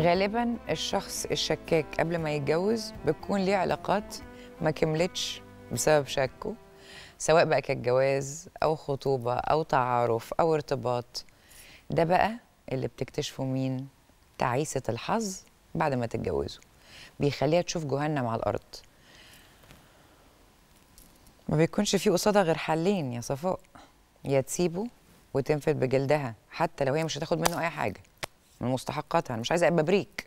غالبا الشخص الشكاك قبل ما يتجوز بتكون ليه علاقات ما كملتش بسبب شكه سواء بقى جواز او خطوبه او تعارف او ارتباط ده بقى اللي بتكتشفه مين تعيسه الحظ بعد ما تتجوزوا بيخليها تشوف جهنم على الارض ما بيكونش في قصادها غير حلين يا صفاء يا تسيبه وتنفد بجلدها حتى لو هي مش هتاخد منه اي حاجه من مستحقاتها انا مش عايزه ابقى بريك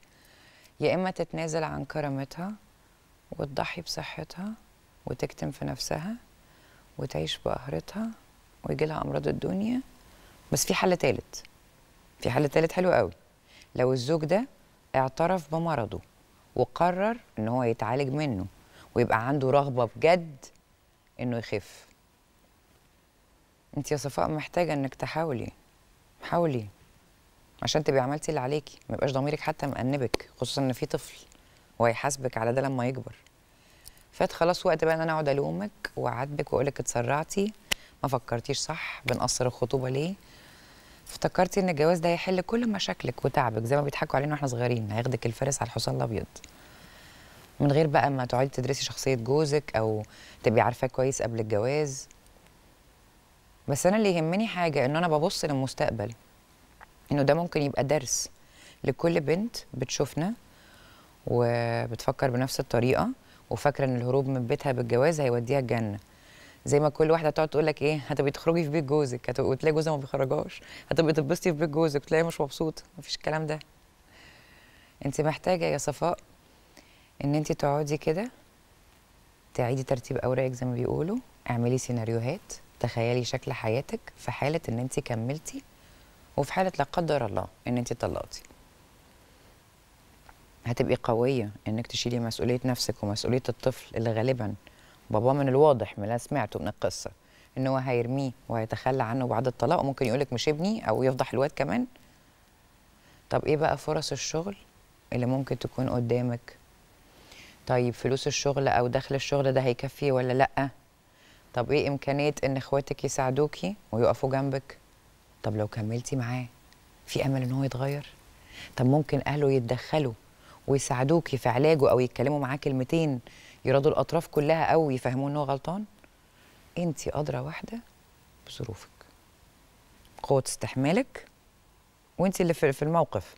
يا اما تتنازل عن كرامتها وتضحي بصحتها وتكتم في نفسها وتعيش بقهرتها ويجي لها امراض الدنيا بس في حل تالت في حل تالت حلو قوي لو الزوج ده اعترف بمرضه وقرر ان هو يتعالج منه ويبقى عنده رغبه بجد انه يخف انت يا صفاء محتاجه انك تحاولي حاولي عشان تبقي عملتي اللي عليكي ما يبقاش ضميرك حتى مأنبك خصوصا ان في طفل وهيحاسبك على ده لما يكبر فات خلاص وقت بقى ان انا اقعد الومك واعاتبك واقول لك اتسرعتي ما فكرتيش صح بنقصر الخطوبه ليه افتكرتي ان الجواز ده هيحل كل مشاكلك وتعبك زي ما بيضحكوا علينا واحنا صغيرين هياخدك الفارس على الحصان الابيض من غير بقى ما تقعدي تدرسي شخصيه جوزك او تبقي عارفاه كويس قبل الجواز بس انا اللي يهمني حاجه ان انا ببص للمستقبل انه ده ممكن يبقى درس لكل بنت بتشوفنا وبتفكر بنفس الطريقه وفاكره ان الهروب من بيتها بالجواز هيوديها الجنه زي ما كل واحده تقعد تقول لك ايه هتبقي تخرجي في بيت جوزك هتبقي وتلاقي جوزها ما بيخرجهاش هتبقي تتبسطي في بيت جوزك تلاقيه مش مبسوطه مفيش الكلام ده انت محتاجه يا صفاء ان انت تقعدي كده تعيدي ترتيب اوراقك زي ما بيقولوا اعملي سيناريوهات تخيلي شكل حياتك في حاله ان انت كملتي وفي حاله لا قدر الله ان انت اتطلقتي هتبقي قويه انك تشيلي مسؤوليه نفسك ومسؤوليه الطفل اللي غالبا باباه من الواضح من اللي سمعته من القصه ان هو هيرميه وهيتخلى عنه بعد الطلاق وممكن يقولك مش ابني او يفضح الواد كمان طب ايه بقى فرص الشغل اللي ممكن تكون قدامك طيب فلوس الشغل او دخل الشغل ده هيكفي ولا لا طب ايه امكانيه ان اخواتك يساعدوكي ويقفوا جنبك طب لو كملتي معاه في امل ان هو يتغير طب ممكن اهله يتدخلوا ويساعدوكي في علاجه او يتكلموا معاه كلمتين يرادوا الاطراف كلها او يفهموه ان هو غلطان انت ادرى واحده بظروفك قوه استحمالك وانت اللي في الموقف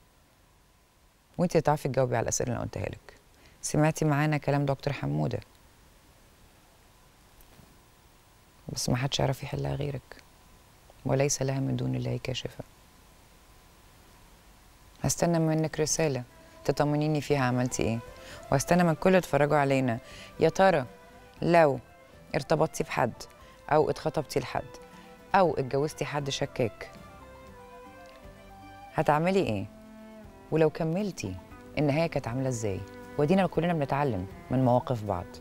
وانت اللي تعرفي تجاوبي على الاسئله اللي انا قلتها لك سمعتي معانا كلام دكتور حموده بس ما حدش يعرف يحلها غيرك وليس لها من دون الله كاشفة هستنى منك رسالة تطمنيني فيها عملتي ايه وهستنى من كل اتفرجوا علينا يا ترى لو ارتبطتي بحد او اتخطبتي لحد او اتجوزتي حد شكاك هتعملي ايه ولو كملتي النهايه كانت عامله ازاي ودينا كلنا بنتعلم من مواقف بعض